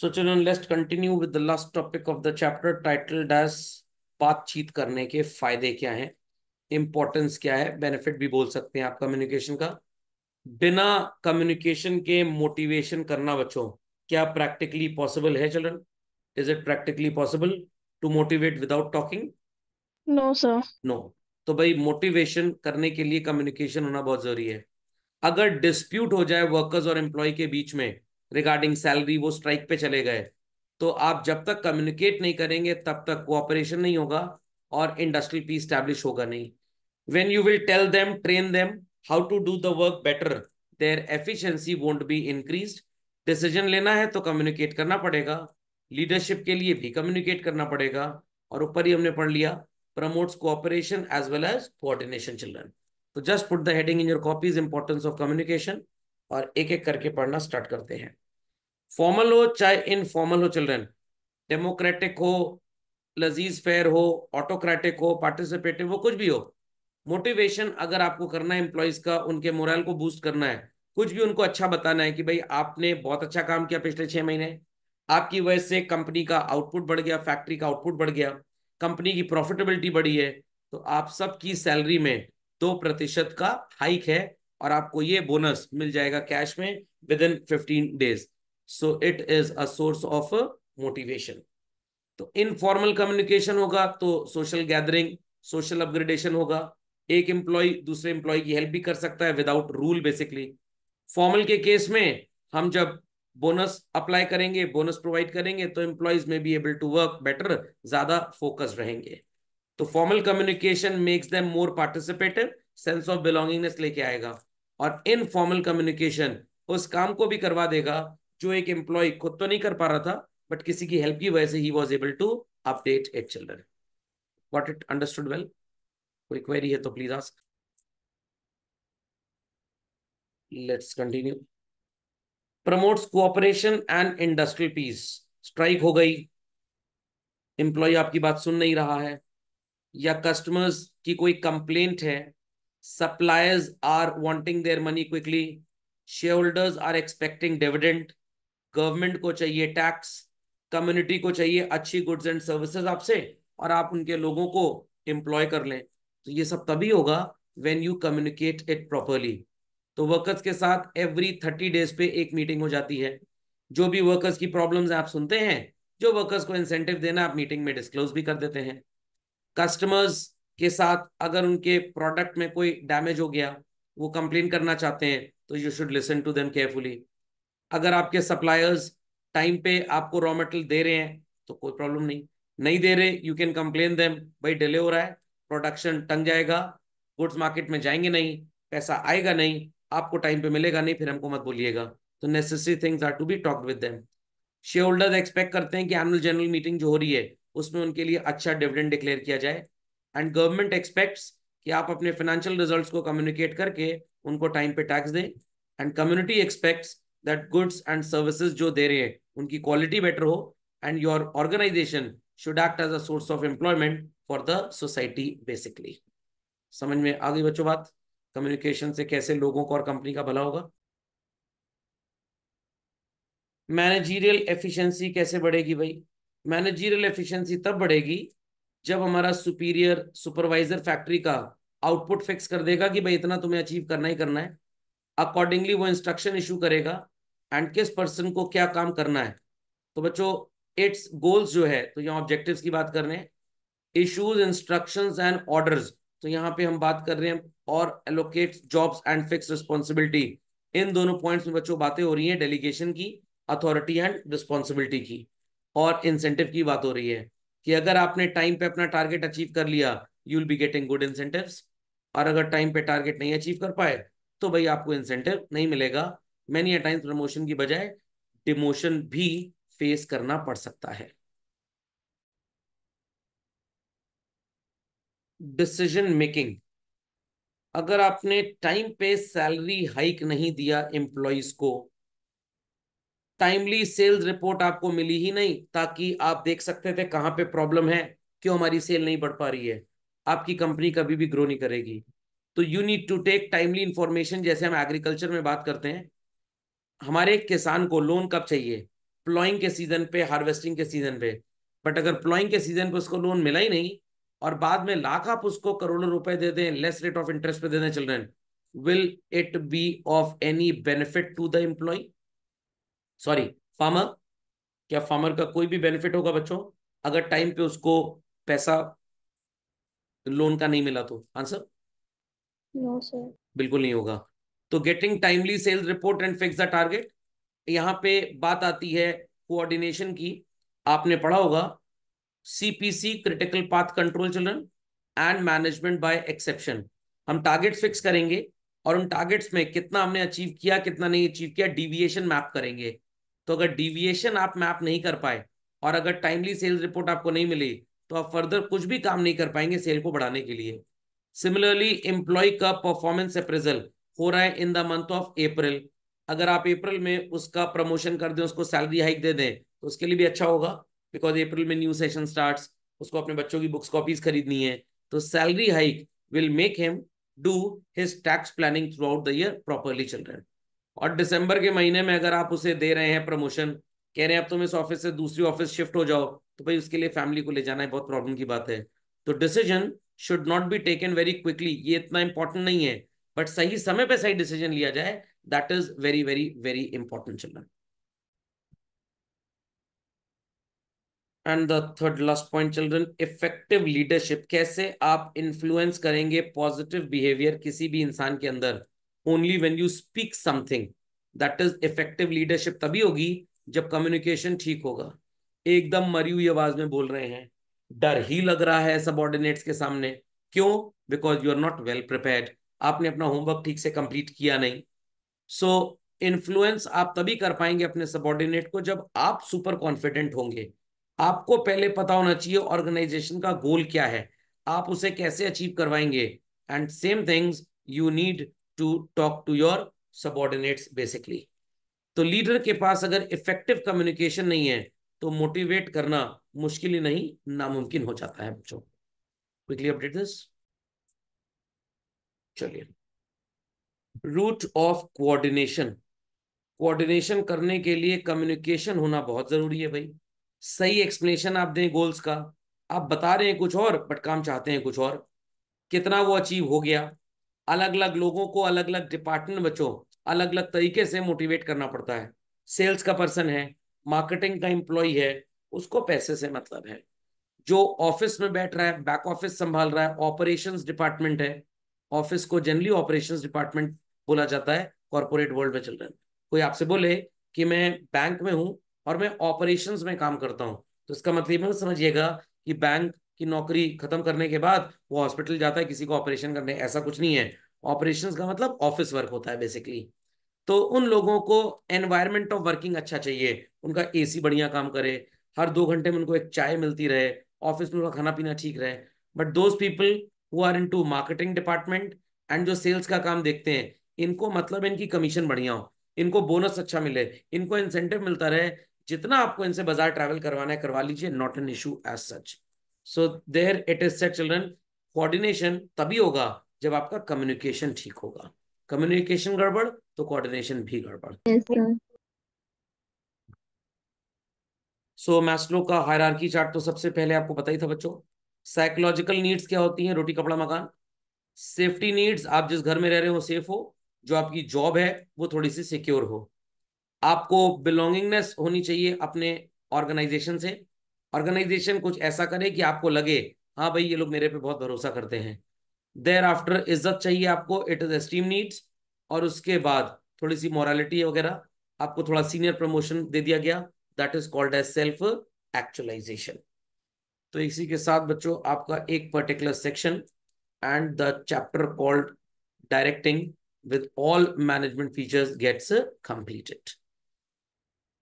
सो चलो let's continue with the last topic of the chapter titled as बातचीत करने के फायदे क्या हैं इम्पोर्टेंस क्या है बेनिफिट भी बोल सकते हैं आप कम्युनिकेशन का बिना कम्युनिकेशन के मोटिवेशन करना बच्चों क्या प्रैक्टिकली पॉसिबल है children is it practically possible to motivate without talking no sir no तो भाई मोटिवेशन करने के लिए कम्युनिकेशन होना बहुत जरूरी है अगर डिस्प्यूट हो जाए वर्कर्स और एम्प्लॉय के बीच में रिगार्डिंग सैलरी वो स्ट्राइक पे चले गए तो आप जब तक कम्युनिकेट नहीं करेंगे तब तक कोऑपरेशन नहीं होगा और इंडस्ट्रियल पीस स्टैब्लिश होगा नहीं when you will tell them train them how to do the work better there efficiency won't be increase decision लेना है तो कम्युनिकेट करना पड़ेगा लीडरशिप के लिए भी कम्युनिकेट करना पड़ेगा और ऊपर ही हमने पढ़ लिया promotes cooperation as well as coordination children तो just put the heading in your copies importance of communication और एक एक करके पढ़ना स्टार्ट करते हैं फॉर्मल हो चाहे इनफॉर्मल हो चिल्ड्रन डेमोक्रेटिक हो लजीज फेयर हो ऑटोक्रेटिक हो पार्टिसिपेटिव हो कुछ भी हो मोटिवेशन अगर आपको करना है एम्प्लॉयज का उनके मोरल को बूस्ट करना है कुछ भी उनको अच्छा बताना है कि भाई आपने बहुत अच्छा काम किया पिछले छह महीने आपकी वजह से कंपनी का आउटपुट बढ़ गया फैक्ट्री का आउटपुट बढ़ गया कंपनी की प्रॉफिटेबिलिटी बढ़ी है तो आप सबकी सैलरी में दो प्रतिशत का हाइक है और आपको ये बोनस मिल जाएगा कैश में within fifteen days so it is a source of motivation तो इनफॉर्मल कम्युनिकेशन होगा तो सोशल गैदरिंग सोशल अपग्रेडेशन होगा एक एम्प्लॉय दूसरे एम्प्लॉय की हेल्प भी कर सकता है विदाउट रूल बेसिकली फॉर्मल के केस में हम जब बोनस अप्लाई करेंगे बोनस प्रोवाइड करेंगे तो एम्प्लॉयज में be able to work better ज्यादा फोकस रहेंगे तो formal communication makes them more participative sense of belongingness लेके आएगा और इनफॉर्मल कम्युनिकेशन उस काम को भी करवा देगा जो एक एम्प्लॉय खुद तो नहीं कर पा रहा था बट किसी की हेल्प की वजह से ही was able to update it children what it understood well कोई क्वेरी है तो please ask let's continue promotes cooperation and industrial peace strike हो गई एम्प्लॉय आपकी बात सुन नहीं रहा है या कस्टमर्स की कोई कंप्लेंट है Suppliers are wanting their money quickly. Shareholders are expecting dividend. Government को चाहिए tax. Community को चाहिए अच्छी goods and services आपसे और आप उनके लोगों को एम्प्लॉय कर लें तो ये सब तभी होगा when you communicate it properly तो वर्कर्स के साथ एवरी थर्टी डेज पे एक मीटिंग हो जाती है जो भी वर्कर्स की प्रॉब्लम्स आप सुनते हैं जो वर्कर्स को इंसेंटिव देना आप मीटिंग में डिस्क्लोज भी कर देते हैं कस्टमर्स के साथ अगर उनके प्रोडक्ट में कोई डैमेज हो गया वो कंप्लेन करना चाहते हैं तो you should listen to them carefully अगर आपके सप्लायर्स टाइम पे आपको रॉ मेटेरियल दे रहे हैं तो कोई प्रॉब्लम नहीं नहीं दे रहे यू कैन कंप्लेन देम भाई डिले हो रहा है प्रोडक्शन टंग जाएगा गुड्स मार्केट में जाएंगे नहीं पैसा आएगा नहीं आपको टाइम पे मिलेगा नहीं फिर हमको मत बोलिएगा तो necessary things are to be talk with them shareholders expect करते हैं कि एनुअल जनरल मीटिंग जो हो रही है उसमें उनके लिए अच्छा डिविडेंड डिक्लेयर किया जाए एंड गवर्नमेंट एक्सपेक्ट्स कि आप अपने फाइनेंशियल रिजल्ट्स को कम्युनिकेट करके उनको टाइम पे टैक्स दें and community expects that goods and services जो दे रहे हैं उनकी क्वालिटी बेटर हो and your organization should act as a source of employment for the society basically समझ में आ गई बच्चों बात कम्युनिकेशन से कैसे लोगों को और कंपनी का भला होगा मैनेजीरियल एफिशिएंसी कैसे बढ़ेगी भाई मैनेजीरियल एफिशिएंसी तब बढ़ेगी जब हमारा सुपीरियर सुपरवाइजर फैक्ट्री का आउटपुट फिक्स कर देगा कि भाई इतना तुम्हें अचीव करना ही करना है अकॉर्डिंगली वो इंस्ट्रक्शन इशू करेगा एंड किस पर्सन को क्या काम करना है तो बच्चों इट्स गोल्स जो है तो यहाँ ऑब्जेक्टिव्स की बात कर रहे हैं इशूज इंस्ट्रक्शन एंड ऑर्डर तो यहाँ पे हम बात कर रहे हैं और allocate jobs and fix responsibility इन दोनों पॉइंट्स में बच्चों बातें हो रही हैं डेलीगेशन की अथॉरिटी एंड रिस्पॉन्सिबिलिटी की और इंसेंटिव की बात हो रही है कि अगर आपने टाइम पे अपना टारगेट अचीव कर लिया you will be getting good incentive और अगर टाइम पे टारगेट नहीं अचीव कर पाए तो भाई आपको इंसेंटिव नहीं मिलेगा मैनी टाइम टाइम्स प्रमोशन की बजाय डिमोशन भी फेस करना पड़ सकता है डिसीजन मेकिंग अगर आपने टाइम पे सैलरी हाइक नहीं दिया एम्प्लॉयज को टाइमली सेल्स रिपोर्ट आपको मिली ही नहीं ताकि आप देख सकते थे कहाँ पे प्रॉब्लम है क्यों हमारी सेल नहीं बढ़ पा रही है आपकी कंपनी कभी भी ग्रो नहीं करेगी तो you need to take timely information जैसे हम एग्रीकल्चर में बात करते हैं हमारे किसान को लोन कब चाहिए प्लॉइंग के सीजन पे हार्वेस्टिंग के सीजन पे बट अगर प्लॉइंग के सीजन पे उसको लोन मिला ही नहीं और बाद में लाख आप उसको करोड़ों रुपए दे दें लेस रेट ऑफ इंटरेस्ट पे दे दें will it be of any benefit to the employ sorry farmer क्या फार्मर का कोई भी बेनिफिट होगा बच्चों अगर टाइम पे उसको पैसा लोन का नहीं मिला तो आंसर नो सर बिल्कुल नहीं होगा तो getting timely sales report and fix the target यहां पे बात आती है कोऑर्डिनेशन की आपने पढ़ा होगा CPC critical path control children and management by exception हम टारगेट्स फिक्स करेंगे और उन टारगेट्स में कितना हमने अचीव किया कितना नहीं अचीव किया डिविएशन मैप करेंगे तो अगर डिविएशन आप मैप नहीं कर पाए और अगर टाइमली सेल्स रिपोर्ट आपको नहीं मिली तो आप फर्दर कुछ भी काम नहीं कर पाएंगे सेल को बढ़ाने के लिए सिमिलरली एम्प्लॉय का परफॉर्मेंस अप्रेजल हो रहा है in the month of April अगर आप अप्रैल में उसका प्रमोशन कर दें उसको सैलरी हाइक दे दें तो उसके लिए भी अच्छा होगा बिकॉज अप्रैल में न्यू सेशन स्टार्ट उसको अपने बच्चों की बुक्स कॉपीज खरीदनी है तो salary hike will make him do his tax planning throughout the year properly children और दिसंबर के महीने में अगर आप उसे दे रहे हैं प्रमोशन कह रहे हैं अब तुम इस ऑफिस से दूसरी ऑफिस शिफ्ट हो जाओ तो भाई उसके लिए फैमिली को ले जाना है बहुत प्रॉब्लम की बात है तो decision should not be taken very quickly ये इतना इंपॉर्टेंट नहीं है बट सही समय पर सही डिसीजन लिया जाए that is very very very important children and the third last point children effective leadership कैसे आप इन्फ्लुएंस करेंगे पॉजिटिव बिहेवियर किसी भी इंसान के अंदर only when you speak something that is effective leadership तभी होगी जब कम्युनिकेशन ठीक होगा एकदम मरी हुई आवाज में बोल रहे हैं डर ही लग रहा है ऑर्डिनेट्स के सामने क्यों because you are not well prepared आपने अपना होमवर्क ठीक से कंप्लीट किया नहीं सो so, इन्फ्लुएंस आप तभी कर पाएंगे अपने सबॉर्डिनेट को जब आप सुपर कॉन्फिडेंट होंगे आपको पहले पता होना चाहिए ऑर्गेनाइजेशन का गोल क्या है आप उसे कैसे अचीव करवाएंगे and same things you need to talk to your subordinates basically तो लीडर के पास अगर इफेक्टिव कम्युनिकेशन नहीं है तो मोटिवेट करना मुश्किल ही नहीं नामुमकिन हो जाता है बच्चों क्विकली अपडेट दिस चलिए रूट ऑफ कोऑर्डिनेशन कोऑर्डिनेशन करने के लिए कम्युनिकेशन होना बहुत जरूरी है भाई सही एक्सप्लेनेशन आप दें गोल्स का आप बता रहे हैं कुछ और बट काम चाहते हैं कुछ और कितना वो अचीव हो गया अलग अलग लोगों को अलग अलग डिपार्टमेंट बच्चों अलग अलग तरीके से मोटिवेट करना पड़ता है सेल्स का पर्सन है मार्केटिंग का एम्प्लॉय है उसको पैसे से मतलब है जो ऑफिस में बैठ रहा है बैक ऑफिस संभाल रहा है ऑपरेशन डिपार्टमेंट है ऑफिस को जनरली ऑपरेशन डिपार्टमेंट बोला जाता है कॉरपोरेट वर्ल्ड में चल रहे कोई आपसे बोले कि मैं बैंक में हूं और मैं ऑपरेशन में काम करता हूँ तो इसका मतलब समझिएगा कि बैंक कि नौकरी खत्म करने के बाद वो हॉस्पिटल जाता है किसी को ऑपरेशन करने ऐसा कुछ नहीं है ऑपरेशन का मतलब ऑफिस वर्क होता है बेसिकली तो उन लोगों को एनवायरमेंट ऑफ वर्किंग अच्छा चाहिए उनका ए बढ़िया काम करे हर दो घंटे में उनको एक चाय मिलती रहे ऑफिस में उनका खाना पीना ठीक रहे but those people who are into marketing department and जो सेल्स का काम देखते हैं इनको मतलब इनकी कमीशन बढ़िया हो इनको बोनस अच्छा मिले इनको इंसेंटिव मिलता रहे जितना आपको इनसे बाजार ट्रैवल करवाना है करवा लीजिए not an issue as such so there it is set children coordination तभी होगा जब आपका कम्युनिकेशन ठीक होगा कम्युनिकेशन गड़बड़ तो कोऑर्डिनेशन भी गड़बड़ सो मैस्लो का हायरार्की चार्ट तो सबसे पहले आपको पता ही था बच्चों साइकोलॉजिकल नीड्स क्या होती हैं रोटी कपड़ा मकान सेफ्टी नीड्स आप जिस घर में रह रहे हो सेफ हो जो आपकी जॉब है वो थोड़ी सी सिक्योर हो आपको बिलोंगिंगनेस होनी चाहिए अपने ऑर्गेनाइजेशन से ऑर्गेनाइजेशन कुछ ऐसा करे कि आपको लगे हाँ भाई ये लोग मेरे पे बहुत भरोसा करते हैं देर आफ्टर इज्जत चाहिए आपको इट इज एस्टीम नीड्स और उसके बाद थोड़ी सी मॉरालिटी वगैरह आपको थोड़ा सीनियर प्रमोशन दे दिया गया that is called as self actualization तो इसी के साथ बच्चों आपका एक particular section and the chapter called directing with all management features gets completed